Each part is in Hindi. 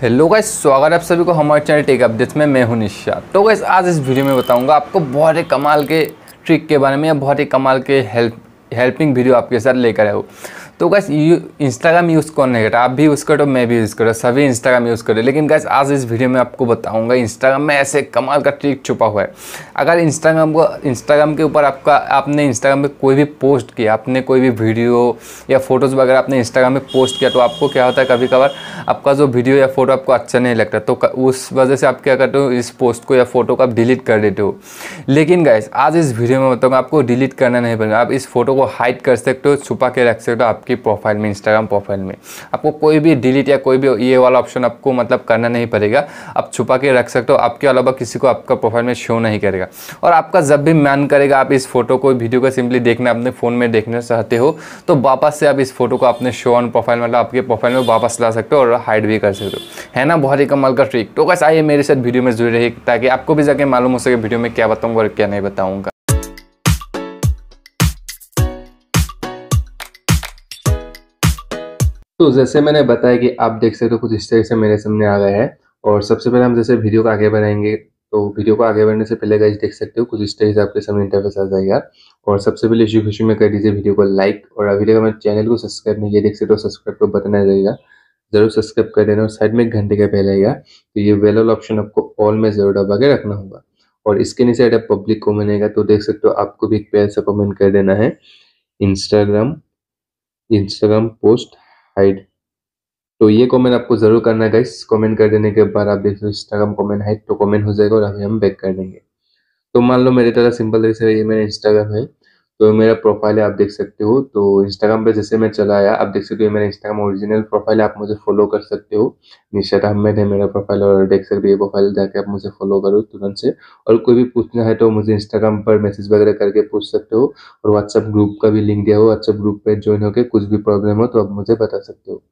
हेलो गाइस स्वागत है आप सभी को हमारे चैनल टेक अपडेट्स में मैं हूं निशा तो गाइस आज इस वीडियो में बताऊंगा आपको बहुत ही कमाल के ट्रिक के बारे में या बहुत ही कमाल के हेल्प हेल्पिंग वीडियो आपके साथ लेकर आया हूँ तो गैस यू इंस्टाग्राम यूज़ कौन नहीं करता आप भी यूज़ करो मैं भी यूज़ करो सभी इंस्टाग्राम यूज़ करो लेकिन गैस आज इस वीडियो में आपको बताऊंगा इंस्टाग्राम में ऐसे कमाल का ट्रिक छुपा हुआ है अगर इंस्टाग्राम को इंस्टाग्राम के ऊपर आपका आपने इंस्टाग्राम पर कोई भी पोस्ट किया आपने कोई भी वीडियो या फोटोज़ वगैरह आपने इंस्टाग्राम में पोस्ट किया तो आपको क्या होता है कभी कभार आपका जो वीडियो या फोटो आपको अच्छा नहीं लगता तो उस वजह से आप क्या करते हो इस पोस्ट को या फोटो को आप डिलीट कर देते हो लेकिन गैस आज इस वीडियो में बताऊँगा आपको डिलीट करना नहीं पड़ेगा आप इस फोटो को हाइड कर सकते हो छुपा के रख सकते हो आपके आपकी प्रोफाइल में इंस्टाग्राम प्रोफाइल में आपको कोई भी डिलीट या कोई भी ये वाला ऑप्शन आपको मतलब करना नहीं पड़ेगा आप छुपा के रख सकते हो आपके अलावा किसी को आपका प्रोफाइल में शो नहीं करेगा और आपका जब भी मन करेगा आप इस फोटो को वीडियो को सिंपली देखना अपने फ़ोन में देखना चाहते हो तो वापस से आप इस फोटो को अपने शो ऑन प्रोफाइल मतलब आपके प्रोफाइल में वापस ला सकते हो और हाइड भी कर सकते हो है ना बहुत ही कमाल का ट्रिक तो कैसे आइए मेरे साथ वीडियो में जुड़े रहिए ताकि आपको भी जाके मालूम हो सके वीडियो में क्या बताऊँगा और क्या नहीं बताऊँगा तो जैसे मैंने बताया कि आप देख सकते हो कुछ इस तरह से मेरे सामने आ गया है और सबसे पहले हम जैसे वीडियो को आगे बढ़ाएंगे तो वीडियो को आगे बढ़ने से पहले गाइज देख सकते हो कुछ इस तरह से आपके सामने इंटरफेस आ जाएगा और सबसे पहले इसी खुशी में कर दीजिए वीडियो को लाइक और अभी तक हमारे चैनल को सब्सक्राइब नहीं किया देख सकते हो सब्सक्राइब को बटन आ जाएगा जरूर सब्सक्राइब कर देना और साइड में एक घंटे का पहले आएगा तो ये वेल ऑल ऑप्शन आपको ऑल में जरूर दबा के रखना होगा और इसके नीचे अगर पब्लिक कॉमेंट आएगा तो देख सकते हो आपको भी एक पेयर से कमेंट कर देना है इंस्टाग्राम इंस्टाग्राम पोस्ट हाइड तो ये कमेंट आपको ज़रूर करना है गाइस कमेंट कर देने के बाद आप देख लो इंस्टाग्राम कमेंट हाइट तो कमेंट हो जाएगा और अभी हम बैक कर देंगे तो मान लो मेरी तरह सिंपल तरीके से ये मेरा इंस्टाग्राम है तो मेरा प्रोफाइल है आप देख सकते हो तो इंस्टाग्राम पे जैसे मैं चला आया आप देख सकते हो मेरा इंस्टाग्राम ओरिजिनल प्रोफाइल है आप मुझे फॉलो कर सकते हो निशा अहमद है मेरा प्रोफाइल और देख सकते हो ये प्रोफाइल जाके आप मुझे फॉलो करो तुरंत से और कोई भी पूछना है तो मुझे इंस्टाग्राम पर मैसेज वगैरह करके पूछ सकते हो और व्हाट्सअप ग्रुप का भी लिंक दिया हो व्हाट्सअप ग्रुप पर ज्वाइन होकर कुछ भी प्रॉब्लम हो तो आप मुझे बता सकते हो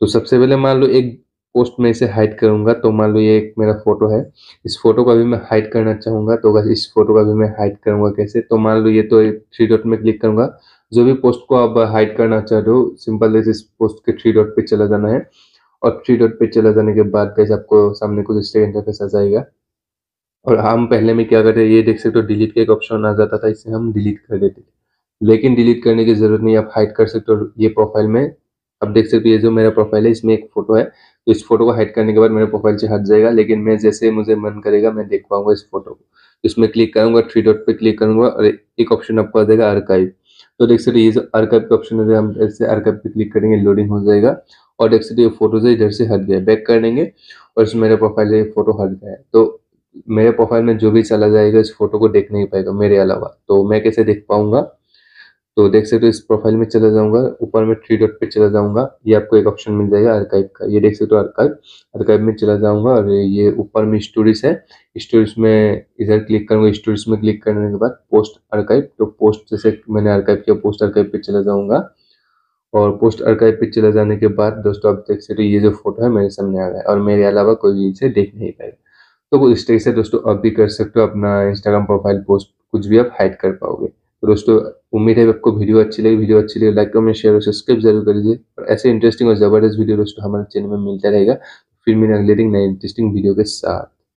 तो सबसे पहले मान लो एक पोस्ट में इसे हाइड करूंगा तो मान लो ये एक मेरा फोटो है इस फोटो का भी मैं हाइड करना चाहूंगा तो इस फोटो का भी मैं हाइड करूंगा कैसे तो मान लो ये तो थ्री डॉट में क्लिक करूंगा जो भी पोस्ट को आप हाइड करना चाह रहे हो सिंपल जैसे इस पोस्ट के थ्री डॉट पे चला जाना है और थ्री डॉट पे चला जाने के बाद कैसे आपको सामने कुछ इस इंटरफेस आ जाएगा और हम पहले में क्या करते हैं ये देख सकते हो डिलीट का एक ऑप्शन आ जाता था इसे हम डिलीट कर देते लेकिन डिलीट करने की जरूरत नहीं आप हाइड कर सकते हो ये प्रोफाइल में अब देख सकते हो ये जो मेरा प्रोफाइल है इसमें एक फोटो है तो इस फोटो को हाइड करने के बाद मेरा प्रोफाइल से हट जाएगा लेकिन मैं जैसे मुझे मन करेगा मैं देख पाऊंगा इस फोटो को तो इसमें क्लिक करूंगा थ्री डॉट पे क्लिक करूंगा और एक ऑप्शन आपको आ जाएगा आर्काइव तो देख सकते ये जो आर्काइव का ऑप्शन है हम ऐसे आर्काइव पे क्लिक करेंगे लोडिंग हो जाएगा और देख सकते ये फोटो से इधर से हट गया बैक कर देंगे और इसमें मेरे प्रोफाइल से फोटो हट गया तो मेरे प्रोफाइल में जो भी चला जाएगा इस फोटो को देख नहीं पाएगा मेरे अलावा तो मैं कैसे देख पाऊंगा तो देख सकते हो इस प्रोफाइल में चला जाऊंगा ऊपर में थ्री डॉट पे चला जाऊंगा ये आपको एक ऑप्शन मिल जाएगा आर्काइव का ये देख सकते हो आर्काइव आर्काइव में चला जाऊंगा और ये ऊपर में स्टोरीज है स्टोरीज में इधर क्लिक करूंगा स्टोरीज में क्लिक करने के बाद पोस्ट आर्काइव तो पोस्ट जैसे मैंने आर्काइव किया पोस्ट आर्काइव पे चला जाऊंगा और पोस्ट आर्काइव पे चला जाने के बाद दोस्तों आप देख सकते हो ये जो फोटो है मेरे सामने आ गया और मेरे अलावा कोई इसे देख नहीं पाएगा तो इस तरीके से दोस्तों आप भी कर सकते हो अपना इंस्टाग्राम प्रोफाइल पोस्ट कुछ भी आप हाइड कर पाओगे दोस्तों उम्मीद है आपको वीडियो अच्छी लगी वीडियो अच्छी लगी लाइक कमेंट शेयर और सब्सक्राइब जरूर कर दीजिए और ऐसे इंटरेस्टिंग और जबरदस्त वीडियो दोस्तों हमारे चैनल में मिलता रहेगा फिर मेरे अगले दिन नए इंटरेस्टिंग वीडियो के साथ